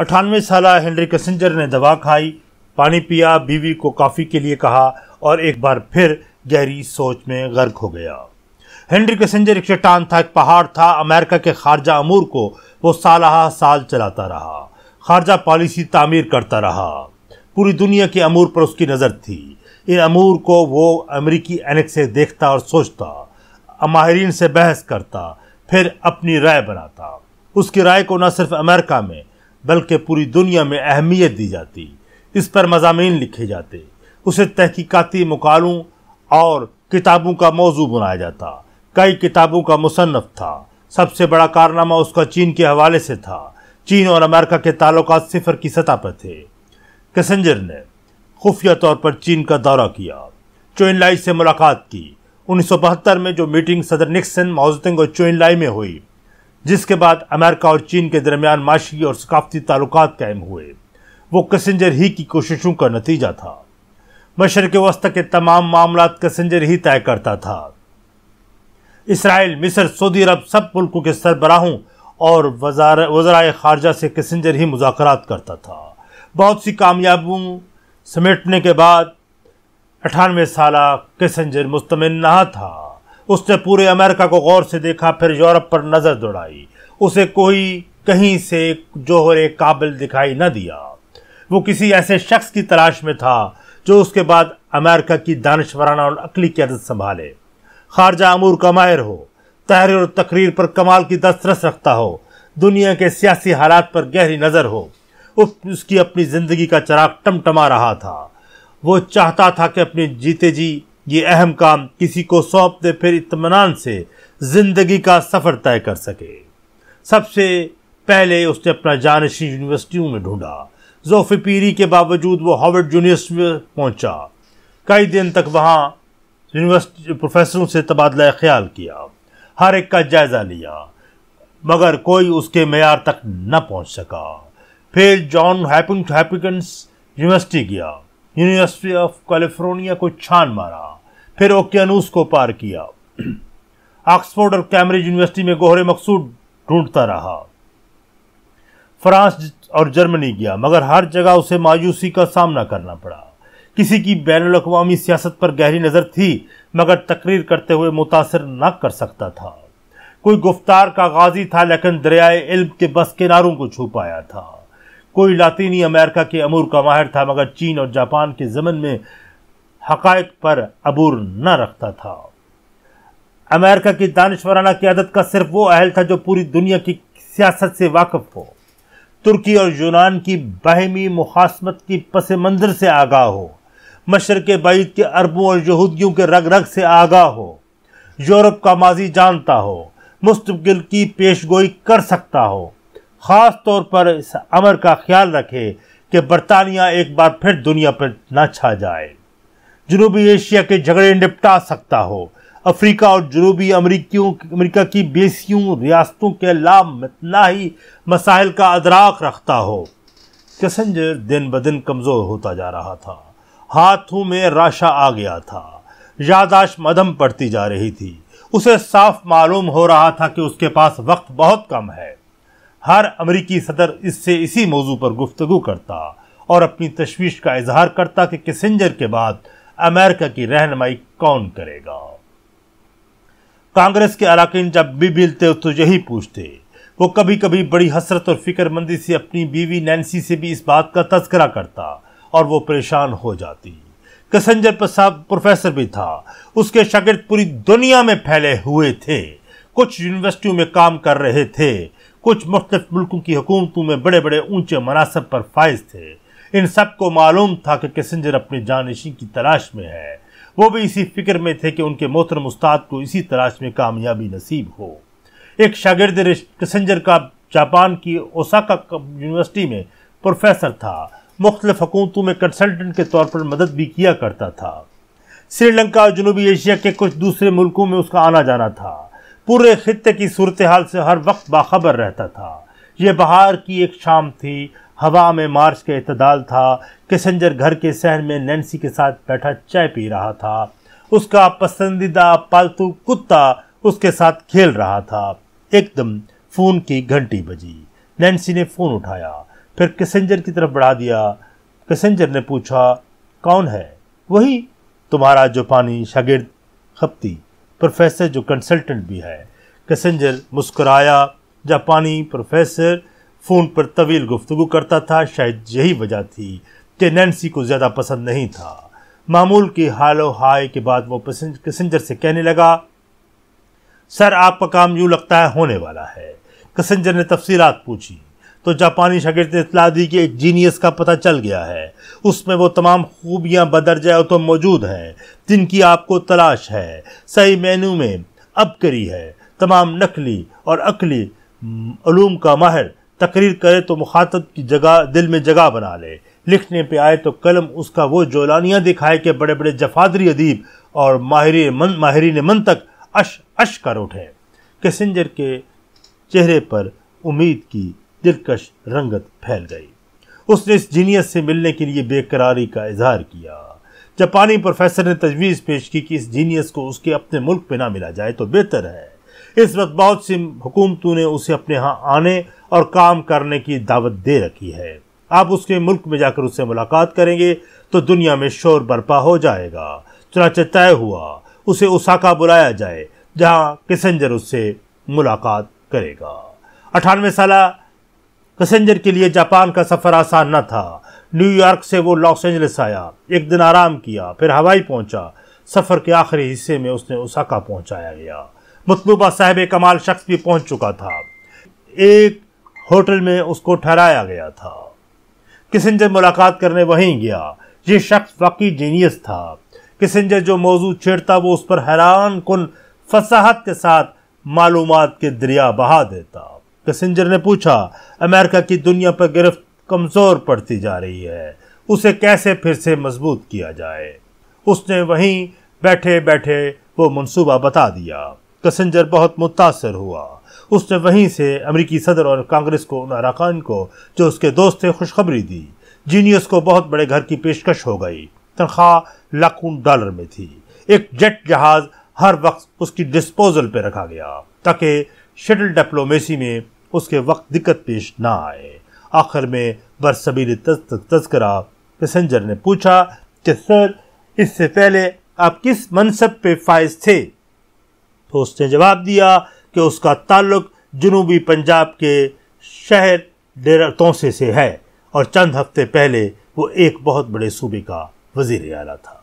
अठानवे साल हेनरी कसेंजर ने दवा खाई पानी पिया बीवी को काफ़ी के लिए कहा और एक बार फिर गहरी सोच में गर्क हो गया हेनरी कसेंजर एक चट्टान था एक पहाड़ था अमेरिका के खारजा अमूर को वो साल साल चलाता रहा खारजा पॉलिसी तामीर करता रहा पूरी दुनिया के अमूर पर उसकी नज़र थी इन अमूर को वो अमरीकी एनेक्स से देखता और सोचता माहरीन से बहस करता फिर अपनी राय बनाता उसकी राय को न सिर्फ अमेरिका में बल्कि पूरी दुनिया में अहमियत दी जाती इस पर मजामीन लिखे जाते उसे तहकीकती मकालों और किताबों का मौजू बनाया जाता कई किताबों का मुसनफ़ था सबसे बड़ा कारनामा उसका चीन के हवाले से था चीन और अमेरिका के ताल्लुक सिफर की सतह पर थे कैसेंजर ने खुफिया तौर पर चीन का दौरा किया चोइन लाई से मुलाकात की उन्नीस में जो मीटिंग सदर निक्सन माउजिंग और चोइन लाई में हुई जिसके बाद अमेरिका और चीन के दरमियान माशी और सकाफती ताल्लुक कायम हुए वो कसेंजर ही की कोशिशों का नतीजा था मशरक वस्त के तमाम मामला कसेंजर ही तय करता था इसराइल मिस्र सऊदी अरब सब मुल्कों के सरबराहों और वजरा खारजा से कसेंजर ही मुजाकर करता था बहुत सी कामयाबियों समेटने के बाद अठानवे साल किसिंजर मुस्तमिन था उसने पूरे अमेरिका को गौर से देखा फिर यूरोप पर नज़र दौड़ाई उसे कोई कहीं से जोहर काबिल दिखाई न दिया वो किसी ऐसे शख्स की तलाश में था जो उसके बाद अमेरिका की दानशवराना और अकली क्यादत संभाले खारजा अमूर का माहिर हो तहरीर और तकरीर पर कमाल की दस्तरस रखता हो दुनिया के सियासी हालात पर गहरी नज़र हो उसकी अपनी ज़िंदगी का चराग टमटमा रहा था वो चाहता था कि अपने जीते जी ये अहम काम किसी को सौंप दे फिर इतमान से जिंदगी का सफर तय कर सके सबसे पहले उसने अपना जानशी यूनिवर्सिटियों में ढूंढा जोफी पीरी के बावजूद वो हार्वर्ड यूनिवर्सिटी में पहुंचा कई दिन तक वहाँ यूनिवर्सिटी प्रोफेसरों से तबादला ख्याल किया हर एक का जायज़ा लिया मगर कोई उसके मैार तक न पहुंच सका फिर जॉन हैपिंग हैपिकन्स यूनिवर्सिटी गया यूनिवर्सिटी ऑफ कैलिफोर्निया को छान मारा फिर ओकियानूस को पार किया ऑक्सफोर्ड और कैम्ब्रिज यूनिवर्सिटी में गोहरे मकसूद ढूंढता रहा फ्रांस और जर्मनी गया मगर हर जगह उसे मायूसी का सामना करना पड़ा किसी की बैन अवी सियासत पर गहरी नज़र थी मगर तकरीर करते हुए मुतासर न कर सकता था कोई गुफ्तार का गाजी था लेकिन दरियाए इल्म के बस किनारों को छू पाया था कोई लातीनी अमेरिका के अमूर का माहिर था मगर चीन और जापान के जमन में हकायक पर अबूर न रखता था अमेरिका की दानश्वराना क्यादत का सिर्फ वो अहल था जो पूरी दुनिया की सियासत से वाकफ हो तुर्की और यूनान की बहमी मुखासमत की पस मंजर से आगाह हो मशर के बैद के अरबों और यहूदियों के रग रग से आगाह हो यूरोप का माजी जानता हो मुस्तबिल की पेश गोई कर सकता हो ख़ास तौर पर इस अमर का ख्याल रखे कि बरतानिया एक बार फिर दुनिया पर न छा जाए जनूबी एशिया के झगड़े निपटा सकता हो अफ्रीका और जनूबी अमरीकियों अमरीका की बेसियों रियासतों के लामतना ही मसाइल का अदराक रखता हो कैसेंजर दिन ब दिन कमज़ोर होता जा रहा था हाथों में राशा आ गया था यादाश्त मदम पड़ती जा रही थी उसे साफ मालूम हो रहा था कि उसके पास वक्त बहुत कम है हर अमरीकी सदर इससे इसी मौजू पर गुफ्तगु करता और अपनी तशवीश का इजहार करता कि किसेंजर के बाद अमेरिका की रहनमाई कौन करेगा कांग्रेस के अरकान जब भी मिलते तो यही पूछते वो कभी कभी बड़ी हसरत और फिक्रमंदी से अपनी बीवी नैन्सी से भी इस बात का तस्करा करता और वो परेशान हो जाती कसंजर प्रसाद प्रोफेसर भी था उसके शागिर्द पूरी दुनिया में फैले हुए थे कुछ यूनिवर्सिटियों में काम कर रहे थे कुछ मुख्तफ मुल्कों की हुकूमतों में बड़े बड़े ऊंचे मनासब पर फायज थे इन सबको मालूम था कि किसिंजर अपने जानशी की तलाश में है वो भी इसी फिक्र में थे कि उनके मोहतरम उस्ताद को इसी तलाश में कामयाबी नसीब हो एक शागिर्द किसिंजर का जापान की ओसाका यूनिवर्सिटी में प्रोफेसर था मुख्तलिफ हकूमतों में कंसल्टेंट के तौर पर मदद भी किया करता था श्रीलंका और जनूबी एशिया के कुछ दूसरे मुल्कों में उसका आना जाना था पूरे खत्े की सूरत हाल से हर वक्त बाखबर रहता था यह बहार की एक शाम थी हवा में मार्च का इतदाल था किसेंजर घर के सहन में नैन्सी के साथ बैठा चाय पी रहा था उसका पसंदीदा पालतू कुत्ता उसके साथ खेल रहा था एकदम फ़ोन की घंटी बजी नैन्सी ने फ़ोन उठाया फिर किसेंजर की तरफ बढ़ा दिया किसेंजर ने पूछा कौन है वही तुम्हारा जो पानी शागिर्द खपती प्रोफेसर जो कंसल्टेंट भी है किसेंजर मुस्कुराया जापानी प्रोफेसर फ़ोन पर तवील गुफ्तु करता था शायद यही वजह थी कि नैन्सी को ज़्यादा पसंद नहीं था मामूल की हालो हाय के बाद वो पैसेंजर से कहने लगा सर आपका काम यूँ लगता है होने वाला है पैसेंजर ने तफसीत पूछी तो जापानी शागिर्द ने इतला दी कि एक जीनियस का पता चल गया है उसमें वो तमाम खूबियाँ बदरजा तो मौजूद हैं जिनकी आपको तलाश है सही मेनू में अब करी है तमाम नकली और अकली का माहिर तकरीर करे तो मुखातब की जगह दिल में जगह बना ले लिखने पे आए तो कलम उसका वो जोलानियाँ दिखाए कि बड़े बड़े जफादरी अदीब और माहिर मन माहरीन मन तक अश अश कर उठे कैसेंजर के चेहरे पर उम्मीद की दिलकश रंगत फैल गई उसने इस जीनियस से मिलने के लिए बेकरारी का इजहार किया जापानी प्रोफेसर ने तजवीज़ पेश की कि इस जीनियस को उसके अपने मुल्क में ना मिला जाए तो बेहतर है इस वक्त बहुत सी हुकूमतों ने उसे अपने यहाँ आने और काम करने की दावत दे रखी है आप उसके मुल्क में जाकर उससे मुलाकात करेंगे तो दुनिया में शोर बर्पा हो जाएगा चुनाचे तय हुआ उसे उसाका बुलाया जाए जहाँ किसेंजर उससे मुलाकात करेगा अठानवे साल किसेंजर के लिए जापान का सफ़र आसान न था न्यूयॉर्क से वो लॉस एंजलिस आया एक दिन आराम किया फिर हवाई पहुंचा सफ़र के आखिरी हिस्से में उसने उसाका पहुंचाया गया मतलूबा साहब कमाल शख्स भी पहुंच चुका था एक होटल में उसको ठहराया गया था किसिंजर मुलाकात करने वहीं गया ये शख्स वाकई जीनियस था किसिंजर जो मौजू छेड़ता वो उस पर हैरान कन फसाहत के साथ मालूम के दरिया बहा देता किसिंजर ने पूछा अमेरिका की दुनिया पर गिरफ्त कमज़ोर पड़ती जा रही है उसे कैसे फिर से मजबूत किया जाए उसने वहीं बैठे बैठे वो मंसूबा बता दिया कसेंजर बहुत मुतासर हुआ उसने वहीं से अमरीकी सदर और कांग्रेस को उन अरकान को जो उसके दोस्त थे खुशखबरी दी जीनियस को बहुत बड़े घर की पेशकश हो गई तनख्वाह लाखों डॉलर में थी एक जेट जहाज हर वक्त उसकी डिस्पोजल पर रखा गया ताकि शटल डिप्लोमेसी में उसके वक्त दिक्कत पेश ना आए आखिर में बरसबीर तस्करा पैसेंजर ने पूछा कि सर इससे पहले आप किस मनसब पे फायज थे तो उसने जवाब दिया कि उसका ताल्लुक जनूबी पंजाब के शहर डेरा तोसे से है और चंद हफ्ते पहले वो एक बहुत बड़े सूबे का वजीर आला था